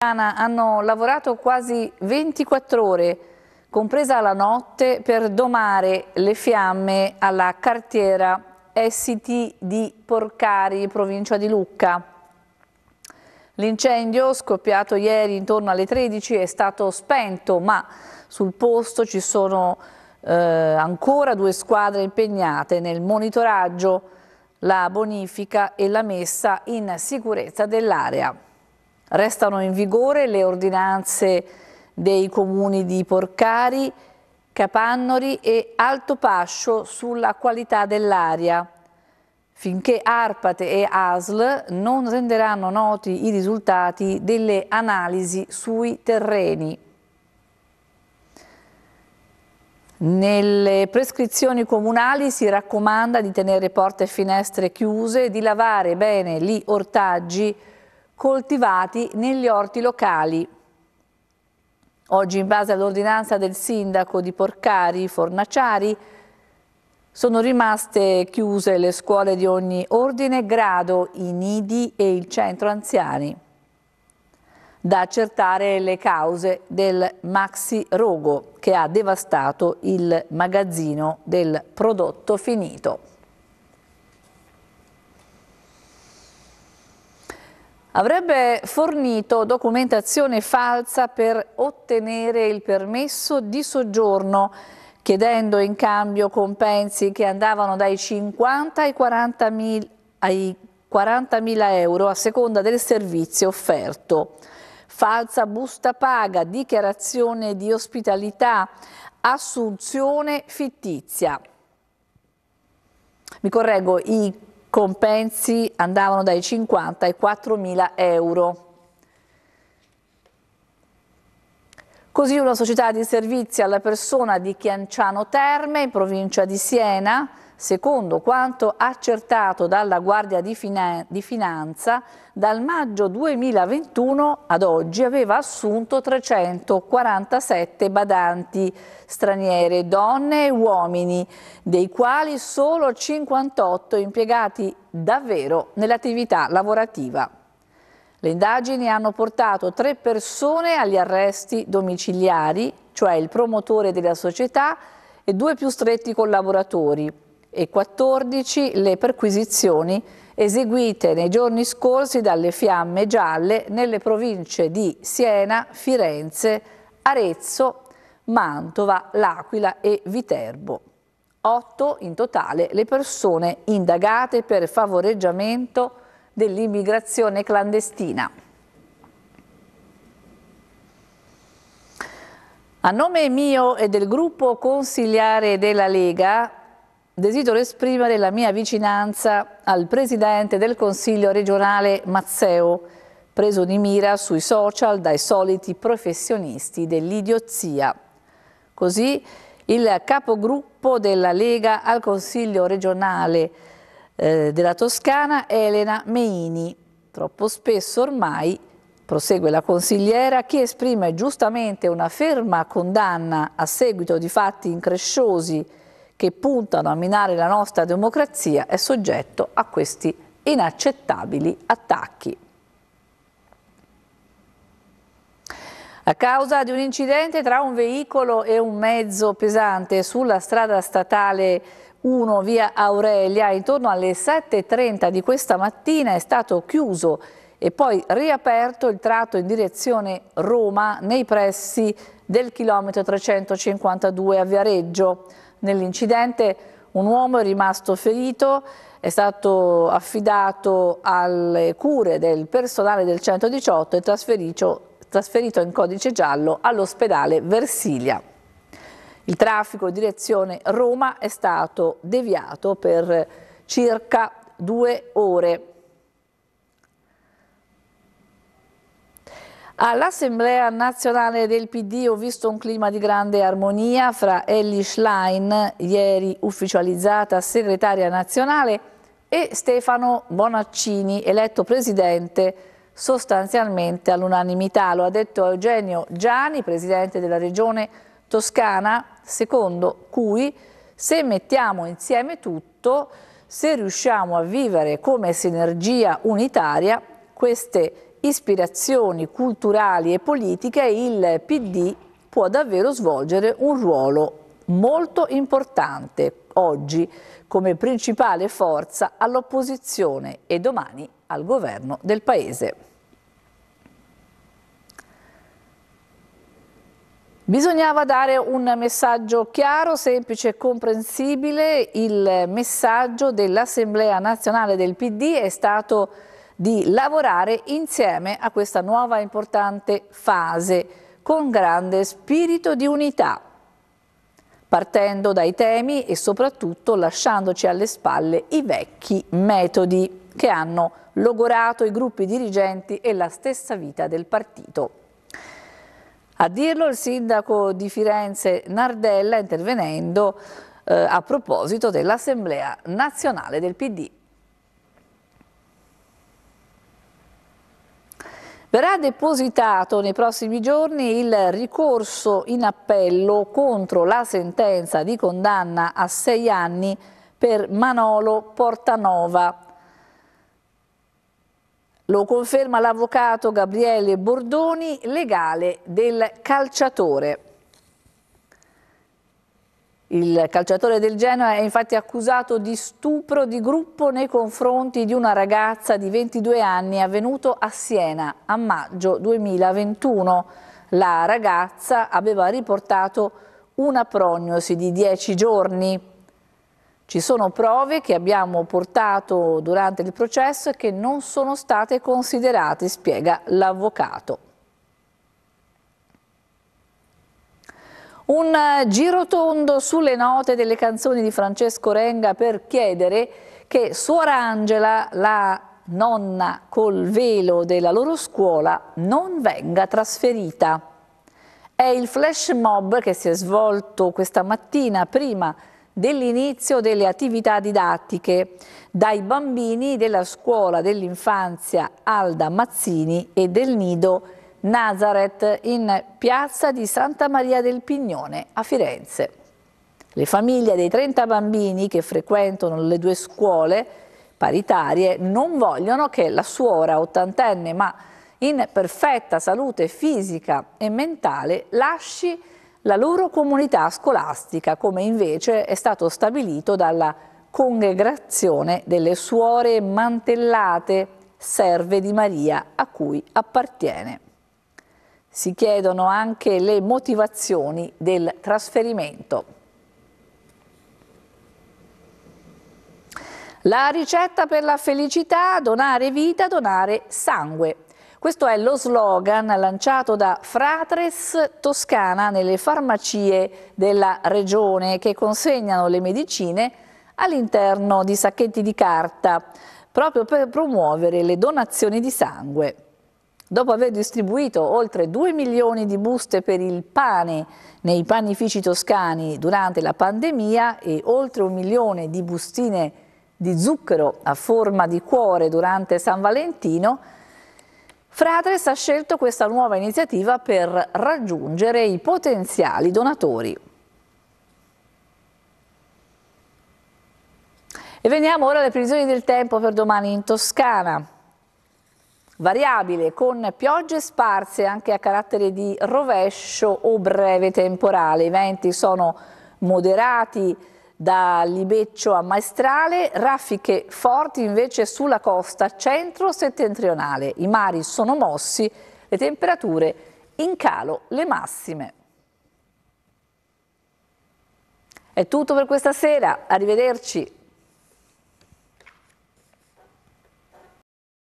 hanno lavorato quasi 24 ore, compresa la notte, per domare le fiamme alla cartiera ST di Porcari, provincia di Lucca. L'incendio, scoppiato ieri intorno alle 13, è stato spento, ma sul posto ci sono eh, ancora due squadre impegnate nel monitoraggio, la bonifica e la messa in sicurezza dell'area. Restano in vigore le ordinanze dei comuni di Porcari, Capannori e Alto Pascio sulla qualità dell'aria, finché ARPATE e ASL non renderanno noti i risultati delle analisi sui terreni. Nelle prescrizioni comunali si raccomanda di tenere porte e finestre chiuse, e di lavare bene gli ortaggi coltivati negli orti locali. Oggi, in base all'ordinanza del sindaco di Porcari, Fornaciari, sono rimaste chiuse le scuole di ogni ordine, grado, i nidi e il centro anziani. Da accertare le cause del maxi rogo che ha devastato il magazzino del prodotto finito. avrebbe fornito documentazione falsa per ottenere il permesso di soggiorno, chiedendo in cambio compensi che andavano dai 50 ai 40.000 40 euro a seconda del servizio offerto. Falsa busta paga, dichiarazione di ospitalità, assunzione fittizia. Mi correggo, i compensi andavano dai 50 ai 4 mila euro. Così una società di servizi alla persona di Chianciano Terme, in provincia di Siena, secondo quanto accertato dalla Guardia di, Finan di Finanza, dal maggio 2021 ad oggi aveva assunto 347 badanti straniere, donne e uomini, dei quali solo 58 impiegati davvero nell'attività lavorativa. Le indagini hanno portato tre persone agli arresti domiciliari, cioè il promotore della società e due più stretti collaboratori, e 14 le perquisizioni eseguite nei giorni scorsi dalle fiamme gialle nelle province di Siena, Firenze, Arezzo, Mantova, L'Aquila e Viterbo. Otto in totale le persone indagate per favoreggiamento dell'immigrazione clandestina. A nome mio e del gruppo consigliare della Lega, desidero esprimere la mia vicinanza al Presidente del Consiglio regionale Mazzeo, preso di mira sui social dai soliti professionisti dell'idiozia. Così il capogruppo della Lega al Consiglio regionale eh, della Toscana, Elena Meini. Troppo spesso ormai, prosegue la consigliera, chi esprime giustamente una ferma condanna a seguito di fatti incresciosi che puntano a minare la nostra democrazia è soggetto a questi inaccettabili attacchi. A causa di un incidente tra un veicolo e un mezzo pesante sulla strada statale 1 via Aurelia, intorno alle 7.30 di questa mattina è stato chiuso e poi riaperto il tratto in direzione Roma nei pressi del chilometro 352 a Viareggio. Nell'incidente un uomo è rimasto ferito, è stato affidato alle cure del personale del 118 e trasferito, trasferito in codice giallo all'ospedale Versilia. Il traffico in direzione Roma è stato deviato per circa due ore. All'Assemblea nazionale del PD ho visto un clima di grande armonia fra Ellie Schlein, ieri ufficializzata segretaria nazionale, e Stefano Bonaccini, eletto presidente sostanzialmente all'unanimità. Lo ha detto Eugenio Gianni, presidente della regione toscana, secondo cui se mettiamo insieme tutto, se riusciamo a vivere come sinergia unitaria, queste ispirazioni culturali e politiche, il PD può davvero svolgere un ruolo molto importante oggi come principale forza all'opposizione e domani al governo del Paese. Bisognava dare un messaggio chiaro, semplice e comprensibile. Il messaggio dell'Assemblea nazionale del PD è stato di lavorare insieme a questa nuova importante fase con grande spirito di unità, partendo dai temi e soprattutto lasciandoci alle spalle i vecchi metodi che hanno logorato i gruppi dirigenti e la stessa vita del partito. A dirlo il sindaco di Firenze Nardella intervenendo eh, a proposito dell'Assemblea nazionale del PD. Verrà depositato nei prossimi giorni il ricorso in appello contro la sentenza di condanna a sei anni per Manolo Portanova. Lo conferma l'avvocato Gabriele Bordoni, legale del calciatore. Il calciatore del Genoa è infatti accusato di stupro di gruppo nei confronti di una ragazza di 22 anni avvenuto a Siena a maggio 2021. La ragazza aveva riportato una prognosi di 10 giorni. Ci sono prove che abbiamo portato durante il processo e che non sono state considerate, spiega l'avvocato. Un eh, girotondo sulle note delle canzoni di Francesco Renga per chiedere che Suor Angela, la nonna col velo della loro scuola, non venga trasferita. È il flash mob che si è svolto questa mattina prima dell'inizio delle attività didattiche dai bambini della scuola dell'infanzia Alda Mazzini e del nido Mazzini. Nazareth in piazza di Santa Maria del Pignone a Firenze. Le famiglie dei 30 bambini che frequentano le due scuole paritarie non vogliono che la suora ottantenne ma in perfetta salute fisica e mentale lasci la loro comunità scolastica come invece è stato stabilito dalla congregazione delle suore mantellate serve di Maria a cui appartiene. Si chiedono anche le motivazioni del trasferimento. La ricetta per la felicità, donare vita, donare sangue. Questo è lo slogan lanciato da Fratres Toscana nelle farmacie della regione che consegnano le medicine all'interno di sacchetti di carta, proprio per promuovere le donazioni di sangue. Dopo aver distribuito oltre 2 milioni di buste per il pane nei panifici toscani durante la pandemia e oltre un milione di bustine di zucchero a forma di cuore durante San Valentino, Fratres ha scelto questa nuova iniziativa per raggiungere i potenziali donatori. E veniamo ora alle previsioni del tempo per domani in Toscana variabile con piogge sparse anche a carattere di rovescio o breve temporale. I venti sono moderati da Libeccio a Maestrale, raffiche forti invece sulla costa centro-settentrionale. I mari sono mossi, le temperature in calo, le massime. È tutto per questa sera, arrivederci.